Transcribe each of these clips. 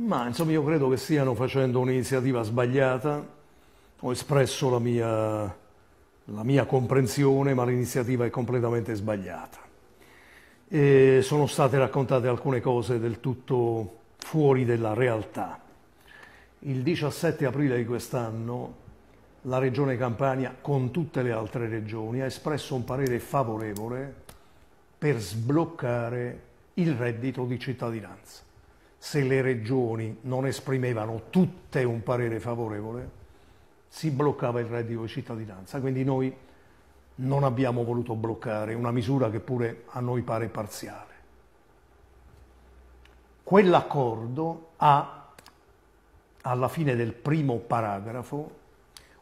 Ma insomma io credo che stiano facendo un'iniziativa sbagliata, ho espresso la mia, la mia comprensione, ma l'iniziativa è completamente sbagliata. E sono state raccontate alcune cose del tutto fuori della realtà. Il 17 aprile di quest'anno la Regione Campania, con tutte le altre regioni, ha espresso un parere favorevole per sbloccare il reddito di cittadinanza se le regioni non esprimevano tutte un parere favorevole, si bloccava il reddito di cittadinanza. Quindi noi non abbiamo voluto bloccare una misura che pure a noi pare parziale. Quell'accordo ha, alla fine del primo paragrafo,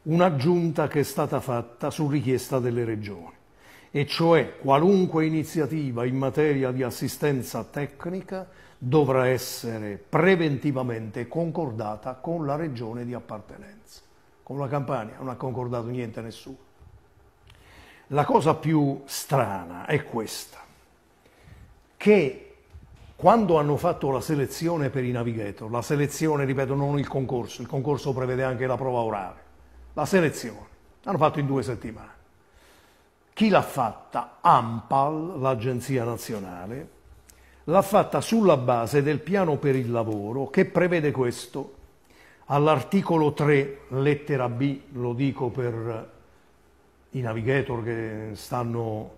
un'aggiunta che è stata fatta su richiesta delle regioni e cioè qualunque iniziativa in materia di assistenza tecnica dovrà essere preventivamente concordata con la regione di appartenenza. Con la Campania non ha concordato niente a nessuno. La cosa più strana è questa, che quando hanno fatto la selezione per i navigator, la selezione, ripeto, non il concorso, il concorso prevede anche la prova orale, la selezione, l'hanno fatto in due settimane chi l'ha fatta? AMPAL, l'Agenzia Nazionale, l'ha fatta sulla base del piano per il lavoro che prevede questo. All'articolo 3, lettera B, lo dico per i navigator che stanno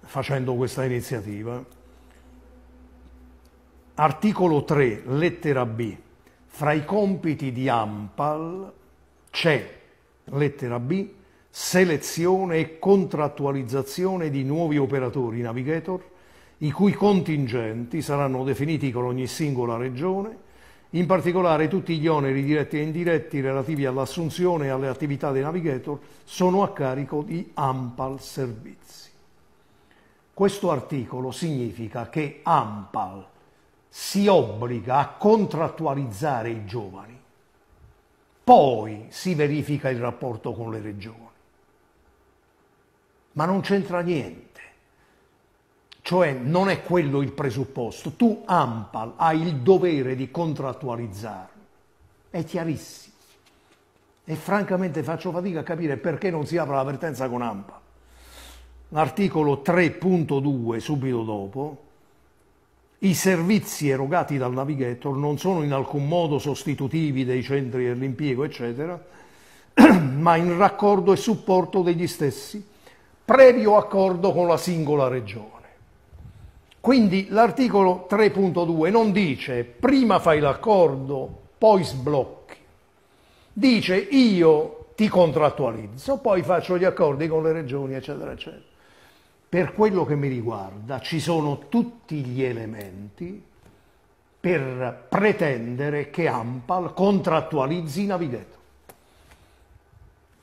facendo questa iniziativa, articolo 3, lettera B, fra i compiti di AMPAL c'è, lettera B, selezione e contrattualizzazione di nuovi operatori navigator, i cui contingenti saranno definiti con ogni singola regione, in particolare tutti gli oneri diretti e indiretti relativi all'assunzione e alle attività dei navigator sono a carico di AMPAL Servizi. Questo articolo significa che AMPAL si obbliga a contrattualizzare i giovani, poi si verifica il rapporto con le regioni ma non c'entra niente. Cioè non è quello il presupposto. Tu, Ampal, hai il dovere di contrattualizzarlo. È chiarissimo. E francamente faccio fatica a capire perché non si apra l'avvertenza con Ampal. L'articolo 3.2, subito dopo, i servizi erogati dal navigator non sono in alcun modo sostitutivi dei centri dell'impiego, eccetera, ma in raccordo e supporto degli stessi previo accordo con la singola regione. Quindi l'articolo 3.2 non dice prima fai l'accordo, poi sblocchi. Dice io ti contrattualizzo, poi faccio gli accordi con le regioni, eccetera, eccetera. Per quello che mi riguarda ci sono tutti gli elementi per pretendere che Ampal contrattualizzi Navigator,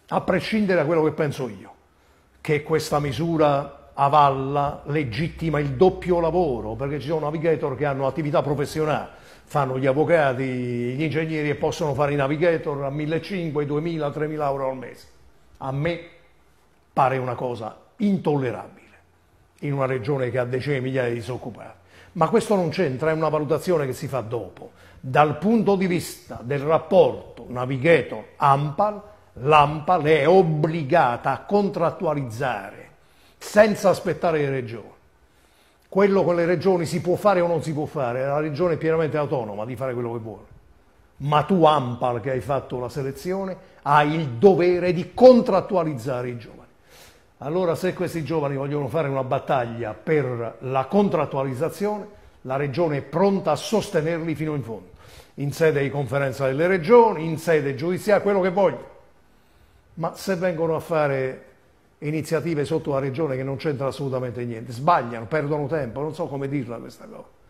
a prescindere da quello che penso io che questa misura avalla, legittima il doppio lavoro, perché ci sono navigator che hanno attività professionale, fanno gli avvocati, gli ingegneri e possono fare i navigator a 1.500, 2.000, 3.000 euro al mese. A me pare una cosa intollerabile in una regione che ha decine di migliaia di disoccupati. Ma questo non c'entra, è una valutazione che si fa dopo. Dal punto di vista del rapporto Navigator-Ampal, l'AMPAL è obbligata a contrattualizzare senza aspettare le regioni. Quello con le regioni si può fare o non si può fare, la regione è pienamente autonoma di fare quello che vuole. Ma tu, AMPAL, che hai fatto la selezione, hai il dovere di contrattualizzare i giovani. Allora, se questi giovani vogliono fare una battaglia per la contrattualizzazione, la regione è pronta a sostenerli fino in fondo, in sede di conferenza delle regioni, in sede giudiziaria, quello che vogliono ma se vengono a fare iniziative sotto la regione che non c'entra assolutamente niente, sbagliano, perdono tempo, non so come dirla questa cosa.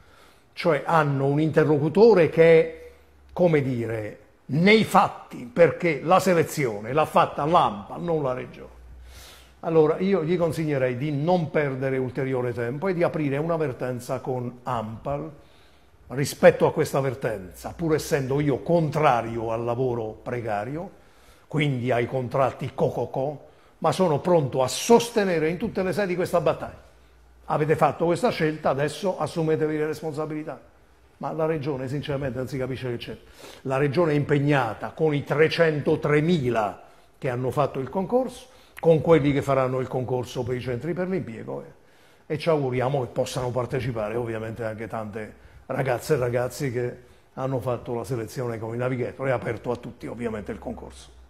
Cioè hanno un interlocutore che è, come dire, nei fatti, perché la selezione l'ha fatta l'AMPA, non la regione. Allora io gli consiglierei di non perdere ulteriore tempo e di aprire una vertenza con AMPAL rispetto a questa vertenza, pur essendo io contrario al lavoro precario, quindi ai contratti cococò, ma sono pronto a sostenere in tutte le sedi questa battaglia. Avete fatto questa scelta, adesso assumetevi le responsabilità. Ma la Regione sinceramente non si capisce che c'è. La Regione è impegnata con i 303.000 che hanno fatto il concorso, con quelli che faranno il concorso per i centri per l'impiego eh, e ci auguriamo che possano partecipare ovviamente anche tante ragazze e ragazzi che hanno fatto la selezione con i navigator È aperto a tutti ovviamente il concorso.